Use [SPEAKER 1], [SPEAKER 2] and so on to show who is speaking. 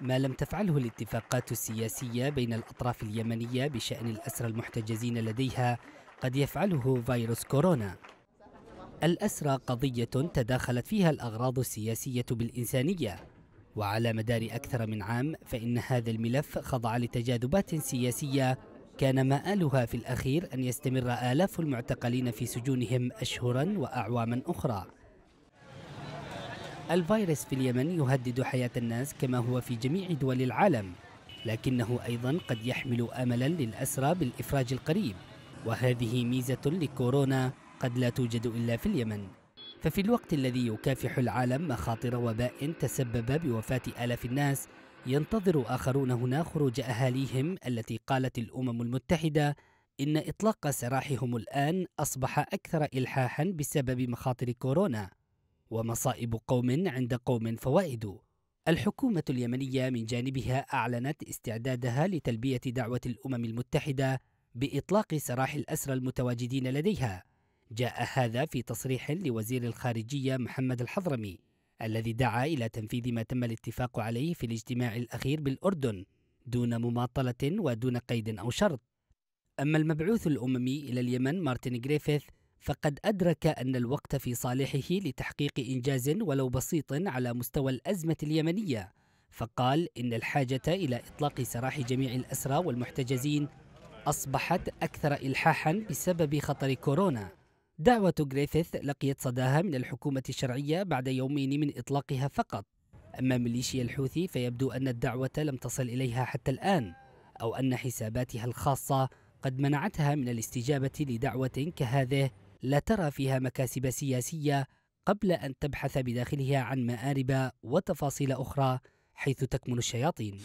[SPEAKER 1] ما لم تفعله الاتفاقات السياسية بين الأطراف اليمنية بشأن الأسرى المحتجزين لديها قد يفعله فيروس كورونا الأسرى قضية تداخلت فيها الأغراض السياسية بالإنسانية وعلى مدار أكثر من عام فإن هذا الملف خضع لتجاذبات سياسية كان مآلها في الأخير أن يستمر آلاف المعتقلين في سجونهم أشهرا وأعواما أخرى الفيروس في اليمن يهدد حياة الناس كما هو في جميع دول العالم لكنه أيضا قد يحمل أملا للأسرى بالإفراج القريب وهذه ميزة لكورونا قد لا توجد إلا في اليمن ففي الوقت الذي يكافح العالم مخاطر وباء تسبب بوفاة آلاف الناس ينتظر آخرون هنا خروج أهاليهم التي قالت الأمم المتحدة إن إطلاق سراحهم الآن أصبح أكثر إلحاحا بسبب مخاطر كورونا ومصائب قوم عند قوم فوائد الحكومة اليمنية من جانبها أعلنت استعدادها لتلبية دعوة الأمم المتحدة بإطلاق سراح الأسرى المتواجدين لديها. جاء هذا في تصريح لوزير الخارجية محمد الحضرمي الذي دعا إلى تنفيذ ما تم الاتفاق عليه في الاجتماع الأخير بالأردن دون مماطلة ودون قيد أو شرط. أما المبعوث الأممي إلى اليمن مارتن جريفيث فقد أدرك أن الوقت في صالحه لتحقيق إنجاز ولو بسيط على مستوى الأزمة اليمنية فقال إن الحاجة إلى إطلاق سراح جميع الأسرى والمحتجزين أصبحت أكثر إلحاحا بسبب خطر كورونا دعوة غريفيث لقيت صداها من الحكومة الشرعية بعد يومين من إطلاقها فقط أما ميليشيا الحوثي فيبدو أن الدعوة لم تصل إليها حتى الآن أو أن حساباتها الخاصة قد منعتها من الاستجابة لدعوة كهذه لا ترى فيها مكاسب سياسية قبل أن تبحث بداخلها عن مآرب وتفاصيل أخرى حيث تكمن الشياطين